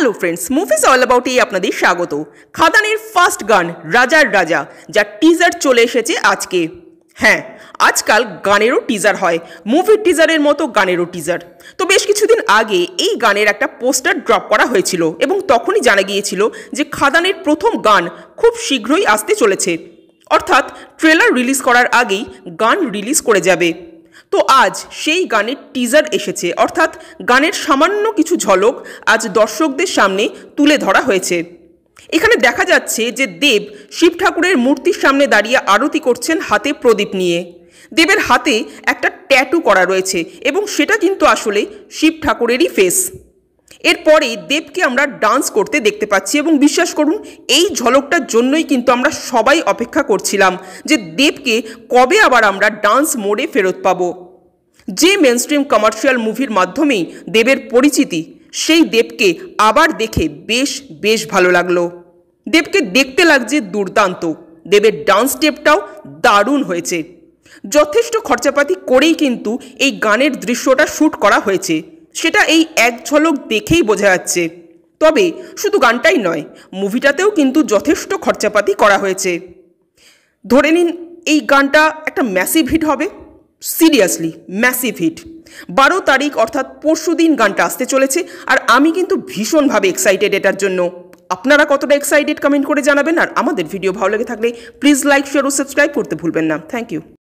hello friends movies all এই আপনাদের স্বাগত খাদানের ফার্স্ট গান রাজার রাজা যা টিজার চলে এসেছে আজকে হ্যাঁ আজকাল গানেরও টিজার হয় মুভির টিজারের মতো গানেরও টিজার তো বেশ কিছুদিন আগে এই গানের একটা পোস্টার ড্রপ করা হয়েছিল এবং তখনই জানা গিয়েছিল যে খাদানের প্রথম গান খুব শীঘ্রই আসতে চলেছে অর্থাৎ ট্রেলার রিলিজ করার আগেই গান রিলিজ করে যাবে তো আজ সেই গানের টিজার এসেছে অর্থাৎ গানের সামান্য কিছু ঝলক আজ দর্শকদের সামনে তুলে ধরা হয়েছে এখানে দেখা যাচ্ছে যে দেব শিব ঠাকুরের মূর্তির সামনে দাঁড়িয়ে আরতি করছেন হাতে প্রদীপ নিয়ে দেবের হাতে একটা ট্যাটু করা রয়েছে এবং সেটা কিন্তু আসলে শিব ঠাকুরেরই ফেস এরপরে দেবকে আমরা ডান্স করতে দেখতে পাচ্ছি এবং বিশ্বাস করুন এই ঝলকটার জন্যই কিন্তু আমরা সবাই অপেক্ষা করছিলাম যে দেবকে কবে আবার আমরা ডান্স মোডে ফেরত পাবো যে মেনস্ট্রিম কমার্শিয়াল মুভির মাধ্যমেই দেবের পরিচিতি সেই দেবকে আবার দেখে বেশ বেশ ভালো লাগলো দেবকে দেখতে লাগছে দুর্দান্ত দেবের ডান্স স্টেপটাও দারুণ হয়েছে যথেষ্ট খরচাপাতি করেই কিন্তু এই গানের দৃশ্যটা শ্যুট করা হয়েছে সেটা এই এক ঝলক দেখেই বোঝা যাচ্ছে তবে শুধু গানটাই নয় মুভিটাতেও কিন্তু যথেষ্ট খরচাপাতি করা হয়েছে ধরে নিন এই গানটা একটা ম্যাসিভ হিট হবে সিরিয়াসলি ম্যাসিভ হিট বারো তারিখ অর্থাৎ পরশু দিন গানটা আসতে চলেছে আর আমি কিন্তু ভীষণভাবে এক্সাইটেড এটার জন্য আপনারা কতটা এক্সাইটেড কমেন্ট করে জানাবেন আর আমাদের ভিডিও ভালো লেগে থাকলে প্লিজ লাইক শেয়ার ও সাবস্ক্রাইব করতে ভুলবেন না থ্যাংক ইউ